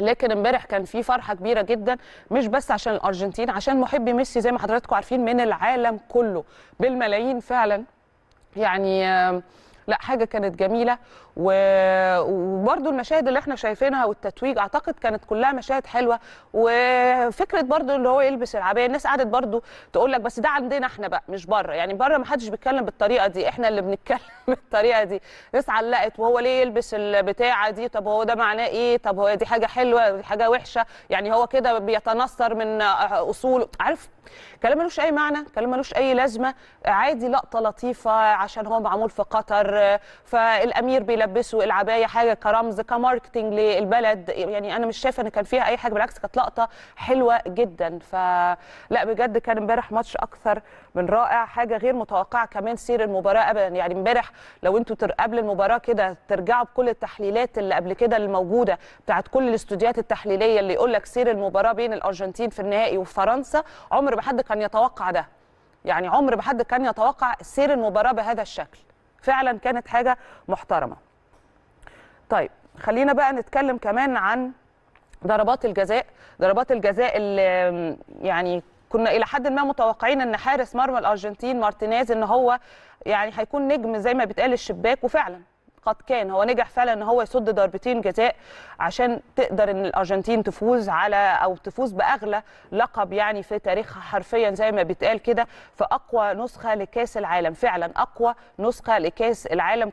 لكن امبارح كان في فرحه كبيره جدا مش بس عشان الارجنتين عشان محبي ميسي زي ما حضراتكم عارفين من العالم كله بالملايين فعلا يعني لا حاجه كانت جميله وبرده المشاهد اللي احنا شايفينها والتتويج اعتقد كانت كلها مشاهد حلوه وفكره برده اللي هو يلبس العبايه الناس قعدت برده تقول لك بس ده عندنا احنا بقى مش بره يعني بره ما حدش بيتكلم بالطريقه دي احنا اللي بنتكلم بالطريقه دي ناس علقت وهو ليه يلبس البتاعه دي طب هو ده معناه ايه طب هو دي حاجه حلوه دي حاجه وحشه يعني هو كده بيتنصر من اصوله عارف كلام ملوش اي معنى كلام ملوش اي لازمه عادي لقطه لطيفه عشان هو معمول في قطر فالامير بيلبسه العبايه حاجه كرمز كماركتنج للبلد يعني انا مش شايفه ان كان فيها اي حاجه بالعكس كانت لقطه حلوه جدا فلا بجد كان امبارح ماتش اكثر من رائع حاجه غير متوقعه كمان سير المباراه ابدا يعني امبارح لو انتوا قبل المباراه كده ترجعوا بكل التحليلات اللي قبل كده الموجوده بتاعت كل الاستوديوهات التحليليه اللي يقول لك سير المباراه بين الارجنتين في النهائي وفرنسا عمر ما حد كان يتوقع ده يعني عمر ما حد كان يتوقع سير المباراه بهذا الشكل فعلا كانت حاجه محترمه طيب خلينا بقى نتكلم كمان عن ضربات الجزاء ضربات الجزاء اللي يعني كنا الى حد ما متوقعين ان حارس مرمى الارجنتين مارتينيز ان هو يعني هيكون نجم زي ما بيتقال الشباك وفعلا قد كان هو نجح فعلا ان هو يصد ضربتين جزاء عشان تقدر ان الارجنتين تفوز على او تفوز باغلى لقب يعني في تاريخها حرفيا زي ما بيتقال كده في اقوى نسخه لكاس العالم فعلا اقوى نسخه لكاس العالم